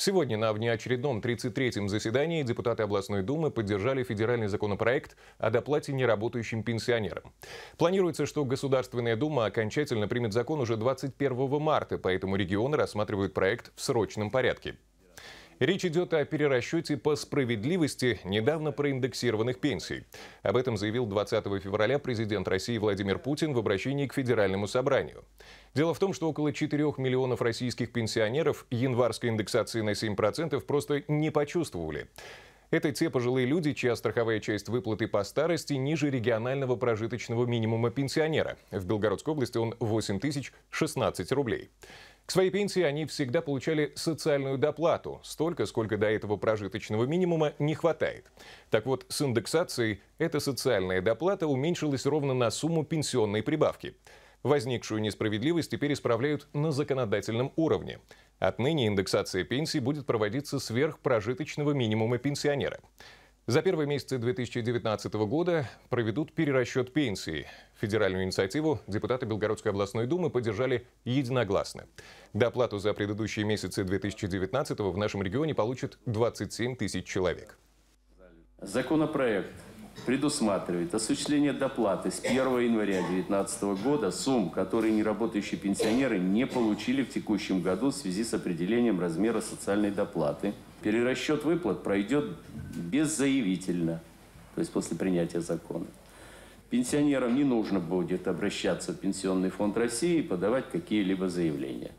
Сегодня на внеочередном 33-м заседании депутаты областной думы поддержали федеральный законопроект о доплате неработающим пенсионерам. Планируется, что Государственная дума окончательно примет закон уже 21 марта, поэтому регионы рассматривают проект в срочном порядке. Речь идет о перерасчете по справедливости недавно проиндексированных пенсий. Об этом заявил 20 февраля президент России Владимир Путин в обращении к Федеральному собранию. Дело в том, что около 4 миллионов российских пенсионеров январской индексации на 7% просто не почувствовали. Это те пожилые люди, чья страховая часть выплаты по старости ниже регионального прожиточного минимума пенсионера. В Белгородской области он 8016 рублей. К своей пенсии они всегда получали социальную доплату, столько, сколько до этого прожиточного минимума не хватает. Так вот, с индексацией эта социальная доплата уменьшилась ровно на сумму пенсионной прибавки. Возникшую несправедливость теперь исправляют на законодательном уровне. Отныне индексация пенсий будет проводиться сверх прожиточного минимума пенсионера. За первые месяцы 2019 года проведут перерасчет пенсии. Федеральную инициативу депутаты Белгородской областной думы поддержали единогласно. Доплату за предыдущие месяцы 2019 в нашем регионе получат 27 тысяч человек. Законопроект предусматривает осуществление доплаты с 1 января 2019 года сумм, которые неработающие пенсионеры не получили в текущем году в связи с определением размера социальной доплаты. Перерасчет выплат пройдет беззаявительно, то есть после принятия закона. Пенсионерам не нужно будет обращаться в Пенсионный фонд России и подавать какие-либо заявления.